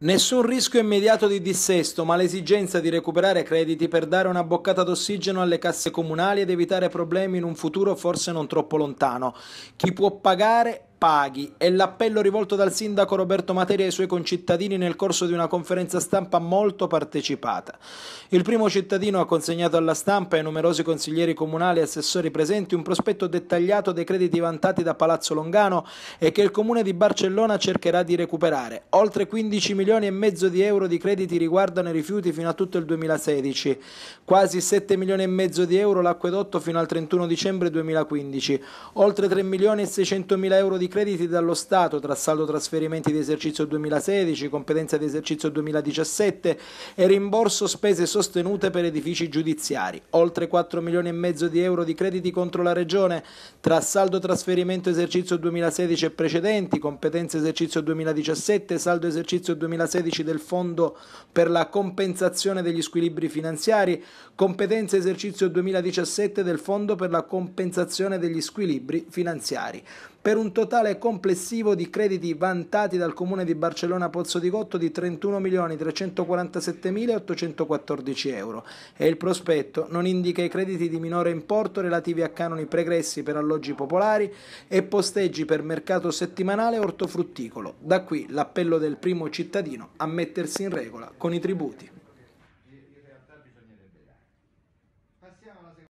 Nessun rischio immediato di dissesto, ma l'esigenza di recuperare crediti per dare una boccata d'ossigeno alle casse comunali ed evitare problemi in un futuro forse non troppo lontano. Chi può pagare paghi. È l'appello rivolto dal sindaco Roberto Materia ai suoi concittadini nel corso di una conferenza stampa molto partecipata. Il primo cittadino ha consegnato alla stampa e ai numerosi consiglieri comunali e assessori presenti un prospetto dettagliato dei crediti vantati da Palazzo Longano e che il comune di Barcellona cercherà di recuperare. Oltre 15 milioni e mezzo di euro di crediti riguardano i rifiuti fino a tutto il 2016, quasi 7 milioni e mezzo di euro l'acquedotto fino al 31 dicembre 2015, oltre 3 milioni e 600 mila euro di crediti dallo Stato tra saldo trasferimenti di esercizio 2016, competenza di esercizio 2017 e rimborso spese sostenute per edifici giudiziari, oltre 4 milioni e mezzo di euro di crediti contro la Regione tra saldo trasferimento esercizio 2016 e precedenti, competenza esercizio 2017, saldo esercizio 2016 del Fondo per la compensazione degli squilibri finanziari, competenza esercizio 2017 del Fondo per la compensazione degli squilibri finanziari, per un totale totale complessivo di crediti vantati dal comune di Barcellona Pozzo di Cotto di 31.347.814 euro e il prospetto non indica i crediti di minore importo relativi a canoni pregressi per alloggi popolari e posteggi per mercato settimanale e ortofrutticolo. Da qui l'appello del primo cittadino a mettersi in regola con i tributi.